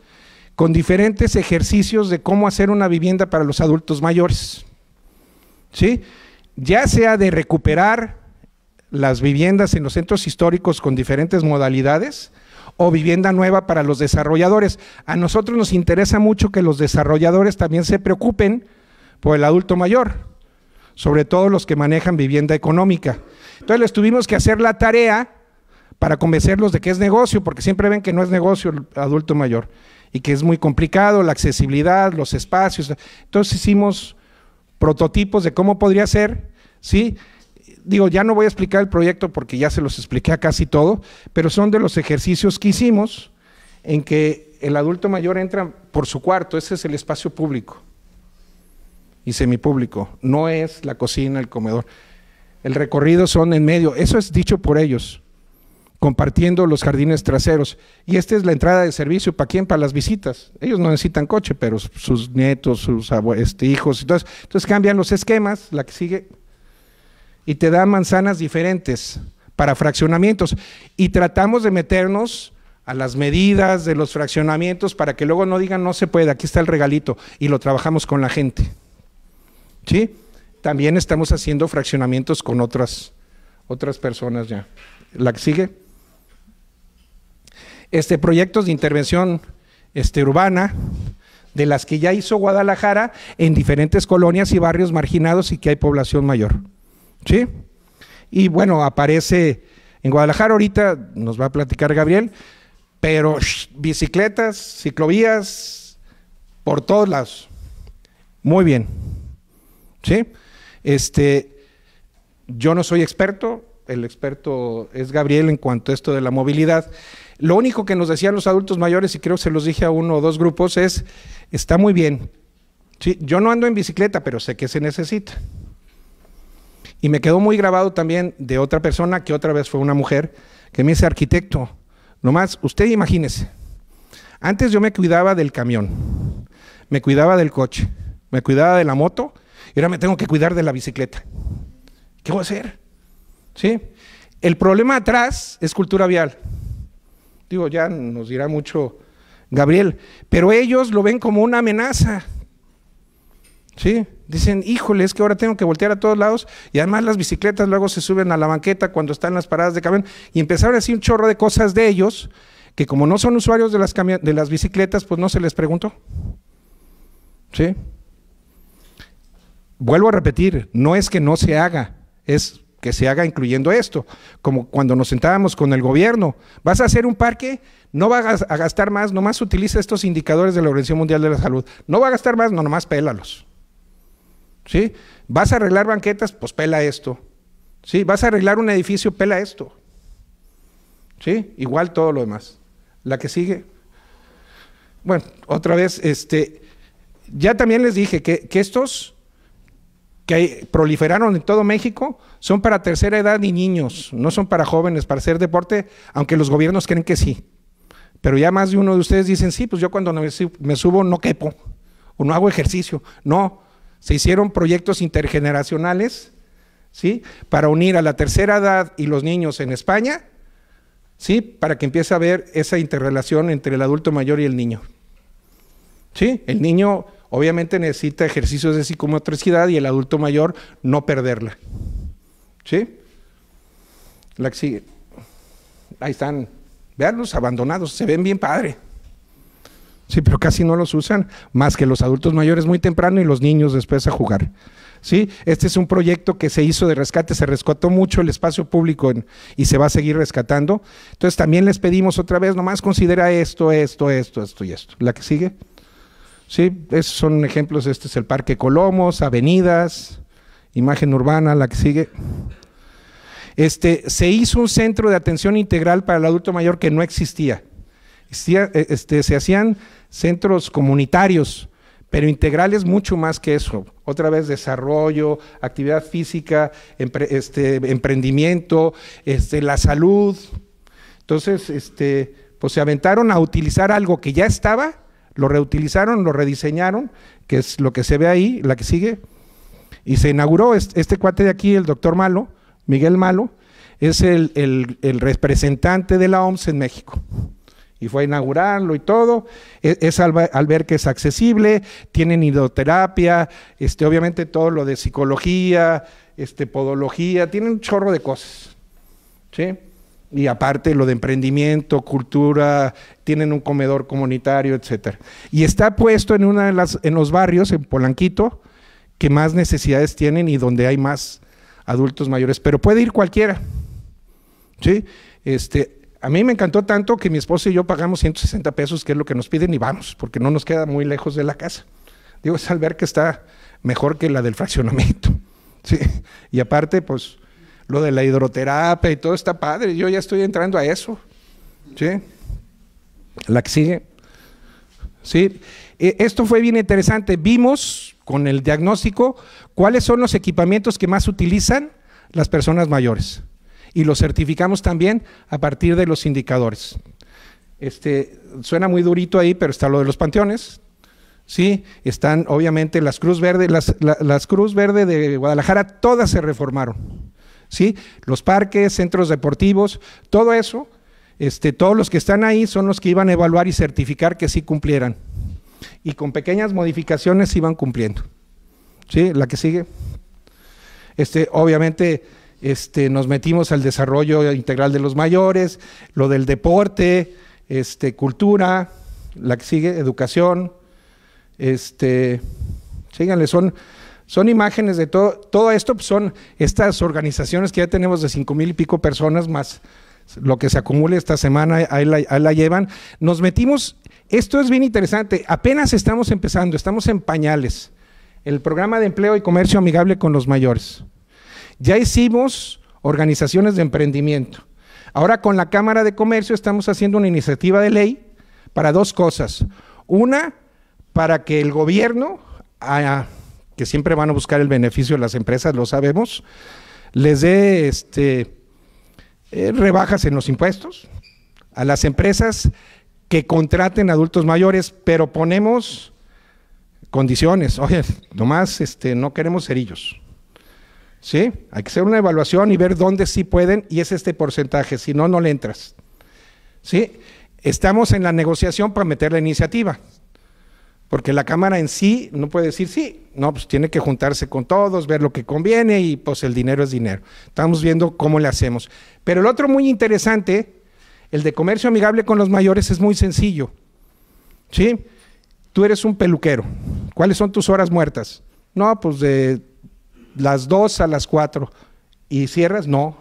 con diferentes ejercicios de cómo hacer una vivienda para los adultos mayores. Ya sea de recuperar las viviendas en los centros históricos con diferentes modalidades o vivienda nueva para los desarrolladores. A nosotros nos interesa mucho que los desarrolladores también se preocupen por el adulto mayor sobre todo los que manejan vivienda económica. Entonces les tuvimos que hacer la tarea para convencerlos de que es negocio, porque siempre ven que no es negocio el adulto mayor y que es muy complicado la accesibilidad, los espacios. Entonces hicimos prototipos de cómo podría ser, ¿sí? Digo, ya no voy a explicar el proyecto porque ya se los expliqué a casi todo, pero son de los ejercicios que hicimos en que el adulto mayor entra por su cuarto, ese es el espacio público y semipúblico. No es la cocina, el comedor. El recorrido son en medio. Eso es dicho por ellos, compartiendo los jardines traseros. Y esta es la entrada de servicio. ¿Para quién? Para las visitas. Ellos no necesitan coche, pero sus nietos, sus este, hijos. Entonces, entonces cambian los esquemas, la que sigue, y te dan manzanas diferentes para fraccionamientos. Y tratamos de meternos a las medidas de los fraccionamientos para que luego no digan no se puede, aquí está el regalito y lo trabajamos con la gente. ¿sí? También estamos haciendo fraccionamientos con otras, otras personas ya. ¿La que sigue? Este, proyectos de intervención este, urbana, de las que ya hizo Guadalajara en diferentes colonias y barrios marginados y que hay población mayor. ¿Sí? Y bueno, aparece en Guadalajara, ahorita nos va a platicar Gabriel, pero bicicletas, ciclovías, por todos lados. Muy bien. ¿sí? Este, yo no soy experto, el experto es Gabriel en cuanto a esto de la movilidad. Lo único que nos decían los adultos mayores, y creo que se los dije a uno o dos grupos, es, está muy bien. Sí, yo no ando en bicicleta, pero sé que se necesita. Y me quedó muy grabado también de otra persona, que otra vez fue una mujer, que me dice, arquitecto, nomás, usted imagínese, antes yo me cuidaba del camión, me cuidaba del coche, me cuidaba de la moto y ahora me tengo que cuidar de la bicicleta. ¿Qué voy a hacer? ¿Sí? El problema atrás es cultura vial. Digo, ya nos dirá mucho Gabriel, pero ellos lo ven como una amenaza. ¿Sí? Dicen, híjole, es que ahora tengo que voltear a todos lados y además las bicicletas luego se suben a la banqueta cuando están las paradas de camión y empezaron a un chorro de cosas de ellos que como no son usuarios de las, de las bicicletas, pues no se les preguntó. ¿Sí? vuelvo a repetir, no es que no se haga, es que se haga incluyendo esto, como cuando nos sentábamos con el gobierno. ¿Vas a hacer un parque? No vas a gastar más, nomás utiliza estos indicadores de la Organización Mundial de la Salud. No va a gastar más, no, nomás pélalos. ¿Sí? ¿Vas a arreglar banquetas? Pues pela esto. ¿Sí? ¿Vas a arreglar un edificio? Pela esto. ¿Sí? Igual todo lo demás. La que sigue. Bueno, otra vez, este, ya también les dije que estos que proliferaron en todo México son para tercera edad y niños, no son para jóvenes, para hacer deporte, aunque los gobiernos creen que sí. Pero ya más de uno de ustedes dicen, sí, pues yo cuando me subo no quepo o no hago ejercicio. No, se hicieron proyectos intergeneracionales ¿sí? para unir a la tercera edad y los niños en España, ¿sí? para que empiece a haber esa interrelación entre el adulto mayor y el niño. ¿Sí? El niño Obviamente necesita ejercicios de psicomotricidad y el adulto mayor no perderla. ¿Sí? La que sigue. Ahí están. Veanlos abandonados, se ven bien padre. Sí, pero casi no los usan, más que los adultos mayores muy temprano y los niños después a jugar. ¿Sí? Este es un proyecto que se hizo de rescate, se rescató mucho el espacio público y se va a seguir rescatando. Entonces también les pedimos otra vez, nomás considera esto, esto, esto, esto y esto. La que sigue. Sí, esos son ejemplos. Este es el Parque Colomos, avenidas, imagen urbana, la que sigue. Este, se hizo un centro de atención integral para el adulto mayor que no existía. E, este, se hacían centros comunitarios, pero integral es mucho más que eso. Otra vez desarrollo, actividad física, este, emprendimiento, este, la salud. Entonces, este, pues se aventaron a utilizar algo que ya estaba lo reutilizaron, lo rediseñaron, que es lo que se ve ahí, la que sigue. Y se inauguró este, cuate de aquí, el doctor Malo, Miguel Malo, es el, representante de la OMS en México. Y fue a inaugurarlo y todo. E, es, al, ver que es accesible, tienen hidroterapia, este, obviamente todo lo de psicología, este, podología, tienen un chorro de cosas. ¿Sí? y aparte lo de emprendimiento, cultura, tienen un comedor comunitario, etcétera. Y está puesto en una de las en los barrios en Polanquito que más necesidades tienen y donde hay más adultos mayores, pero puede ir cualquiera. ¿Sí? Este, a mí me encantó tanto que mi esposa y yo pagamos 160 pesos, que es lo que nos piden y vamos, porque no nos queda muy lejos de la casa. Digo, es al ver que está mejor que la del fraccionamiento. *laughs* ¿Sí? Y aparte, pues lo de la hidroterapia y todo está padre. Yo ya estoy entrando a eso. ¿Sí? La que sigue. ¿Sí? E, esto fue bien interesante. Vimos con el diagnóstico cuáles son los equipamientos que más utilizan las personas mayores. Y los certificamos también a partir de los indicadores. Este, suena muy durito ahí, pero está lo de los panteones. Sí, están obviamente las Cruz Verde, las Cruz Verde de Guadalajara, todas se reformaron. ¿sí? Los parques, centros deportivos, todo eso, este, todos los que están ahí son los que iban a evaluar y certificar que sí cumplieran. Y con pequeñas modificaciones iban cumpliendo. ¿Sí? La que sigue. Este, obviamente, este, nos metimos al desarrollo integral de los mayores, lo del deporte, este, cultura, la que sigue, educación, este, síganle, son son imágenes de todo, todo esto, pues, son estas organizaciones que ya tenemos de cinco mil y pico personas más lo que se acumule esta semana, ahí la, llevan. Nos metimos, esto es bien interesante, apenas estamos empezando, estamos en pañales. El programa de empleo y comercio amigable con los mayores. Ya hicimos organizaciones de emprendimiento. Ahora con la Cámara de Comercio estamos haciendo una iniciativa de ley para dos cosas. Una, para que el gobierno... Ah, que siempre van a buscar el beneficio de las empresas, lo sabemos, les dé este, eh, rebajas en los impuestos a las empresas que contraten adultos mayores, pero ponemos condiciones. Oye, nomás este, no queremos cerillos. ¿Sí? Hay que hacer una evaluación y ver dónde sí pueden y es este porcentaje, si no, no le entras. ¿Sí? Estamos en la negociación para meter la iniciativa porque la Cámara en sí no puede decir sí, no, pues tiene que juntarse con todos, ver lo que conviene y pues el dinero es dinero. Estamos viendo cómo le hacemos. Pero el otro muy interesante, el de comercio amigable con los mayores, es muy sencillo. ¿Sí? Tú eres un peluquero. ¿Cuáles son tus horas muertas? No, pues de las 2 a las 4. ¿Y cierras? No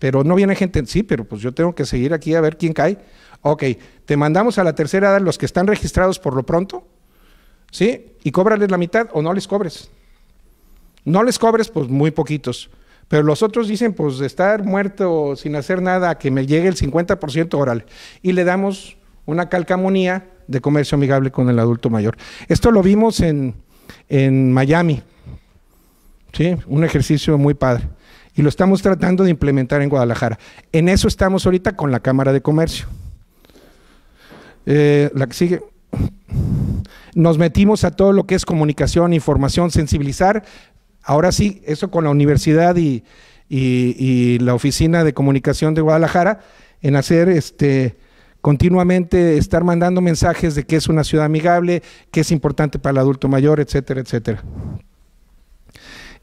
pero no viene gente, sí, pero pues yo tengo que seguir aquí a ver quién cae. Ok, te mandamos a la tercera edad los que están registrados por lo pronto, ¿sí? Y cóbrales la mitad o no les cobres. No les cobres, pues muy poquitos. Pero los otros dicen, pues estar muerto sin hacer nada, que me llegue el 50% oral. Y le damos una calcamonía de comercio amigable con el adulto mayor. Esto lo vimos en, en Miami. ¿Sí? Un ejercicio muy padre y lo estamos tratando de implementar en Guadalajara. En eso estamos ahorita con la Cámara de Comercio. Eh, la que sigue. Nos metimos a todo lo que es comunicación, información, sensibilizar. Ahora sí, eso con la universidad y, la oficina de comunicación de Guadalajara, en hacer este continuamente estar mandando mensajes de que es una ciudad amigable, que es importante para el adulto mayor, etcétera, etcétera.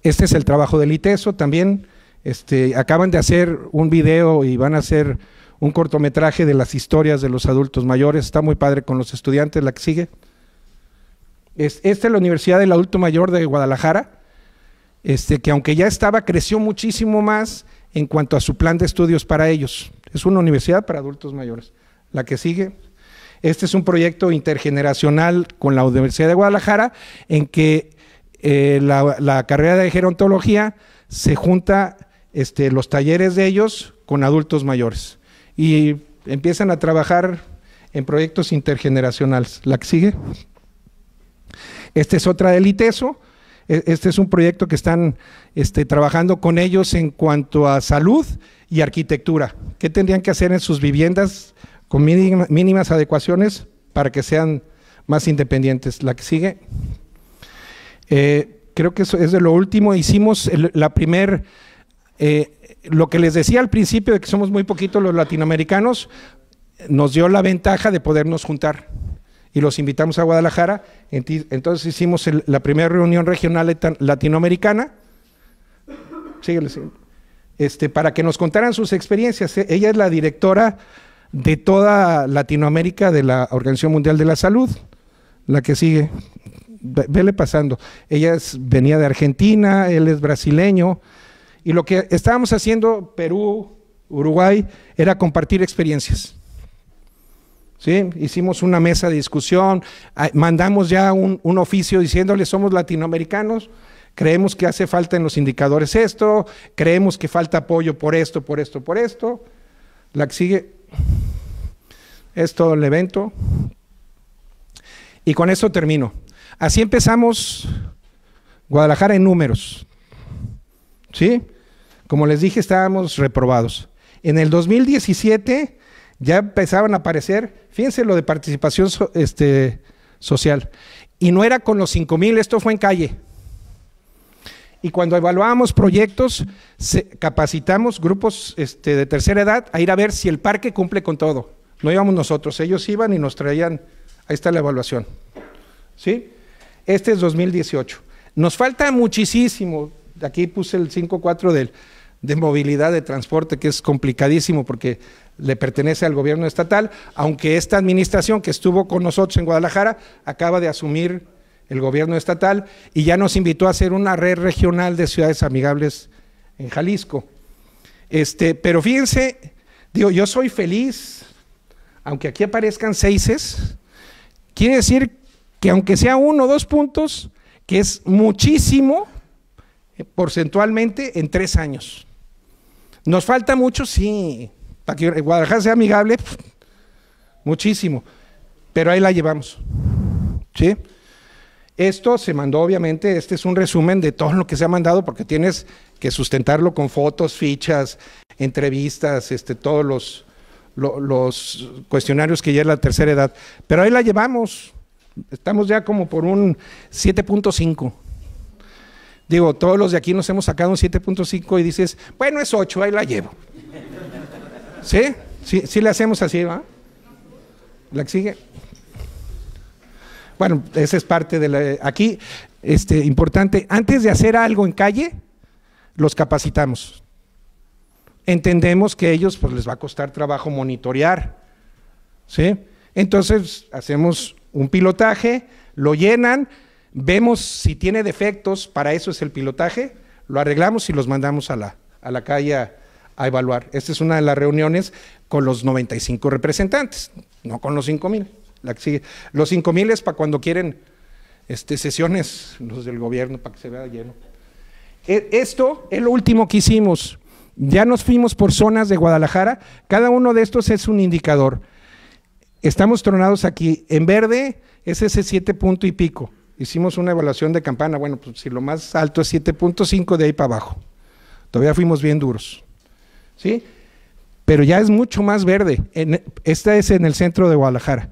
Este es el trabajo del ITESO también. Este, acaban de hacer un video y van a hacer un cortometraje de las historias de los adultos mayores. Está muy padre con los estudiantes, la que sigue. Es, esta es la Universidad del Adulto Mayor de Guadalajara, este, que aunque ya estaba, creció muchísimo más en cuanto a su plan de estudios para ellos. Es una universidad para adultos mayores. La que sigue. Este es un proyecto intergeneracional con la Universidad de Guadalajara en que eh, la, la, carrera de gerontología se junta este, los talleres de ellos con adultos mayores. Y empiezan a trabajar en proyectos intergeneracionales. ¿La que sigue? Esta es otra del ITESO. E, este es un proyecto que están este, trabajando con ellos en cuanto a salud y arquitectura. ¿Qué tendrían que hacer en sus viviendas con mínimas adecuaciones para que sean más independientes? La que sigue. Eh, creo que eso es de lo último. Hicimos la primera eh, lo que les decía al principio de que somos muy poquitos los latinoamericanos, nos dio la ventaja de podernos juntar y los invitamos a Guadalajara. Entonces hicimos la primera reunión regional latinoamericana. Este, para que nos contaran sus experiencias. E-, ella es la directora de toda Latinoamérica de la Organización Mundial de la Salud, la que sigue. Vele pasando. Ella venía de Argentina, él es brasileño. Y lo que estábamos haciendo Perú, Uruguay, era compartir experiencias. ¿Sí? Hicimos una mesa de discusión, mandamos ya un, oficio diciéndole somos latinoamericanos, creemos que hace falta en los indicadores esto, creemos que falta apoyo por esto, por esto, por esto. La que sigue es todo el evento. Y con eso termino. Así empezamos Guadalajara en números. ¿Sí? Como les dije, estábamos reprobados. En el 2017 ya empezaban a aparecer, fíjense lo de participación este, social. Y no era con los 5 mil, esto fue en calle. Y cuando evaluábamos proyectos, capacitamos grupos este, de tercera edad a ir a ver si el parque cumple con todo. No íbamos nosotros, ellos iban y nos traían. Ahí está la evaluación. ¿Sí? Este es 2018. Nos falta muchísimo. Aquí puse el 54 4 del de movilidad, de transporte, que es complicadísimo porque le pertenece al gobierno estatal, aunque esta administración que estuvo con nosotros en Guadalajara acaba de asumir el gobierno estatal y ya nos invitó a hacer una red regional de ciudades amigables en Jalisco. Este, pero fíjense, digo, yo soy feliz, aunque aquí aparezcan seises, quiere decir que aunque sea uno o dos puntos, que es muchísimo eh, porcentualmente en tres años. Nos falta mucho, sí. Para que Guadalajara sea amigable, muchísimo. Pero ahí la llevamos. ¿Sí? Esto se mandó, obviamente, este es un resumen de todo lo que se ha mandado, porque tienes que sustentarlo con fotos, fichas, entrevistas, este, todos los, los cuestionarios que ya es la tercera edad. Pero ahí la llevamos. Estamos ya como por un 7.5. Digo, todos los de aquí nos hemos sacado un 7.5 y dices, bueno, es 8, ahí la llevo. ¿Sí? ¿Sí, le hacemos así, va? ¿La exige sigue? Bueno, esa es parte de la... Aquí, este, importante, antes de hacer algo en calle, los capacitamos. Entendemos que a ellos pues, les va a costar trabajo monitorear. ¿sí? Entonces, hacemos un pilotaje, lo llenan, vemos si tiene defectos, para eso es el pilotaje, lo arreglamos y los mandamos a la, calle a, evaluar. Esta es una de las reuniones con los 95 representantes, no con los 5.000. mil. Los 5.000 mil es para cuando quieren este, sesiones, los del gobierno, para que se vea lleno. E, esto es lo último que hicimos. Ya nos fuimos por zonas de Guadalajara. Cada uno de estos es un indicador. Estamos tronados aquí. En verde es ese siete punto y pico hicimos una evaluación de campana, bueno, pues si lo más alto es 7.5, de ahí para abajo. Todavía fuimos bien duros. ¿Sí? Pero ya es mucho más verde. esta es en el centro de Guadalajara.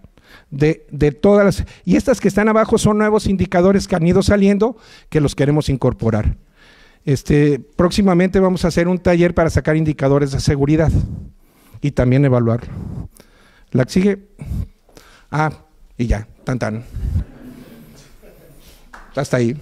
De, todas las, y estas que están abajo son nuevos indicadores que han ido saliendo que los queremos incorporar. Este, próximamente vamos a hacer un taller para sacar indicadores de seguridad y también evaluar. La sigue. Ah, y ya, tan hasta ahí.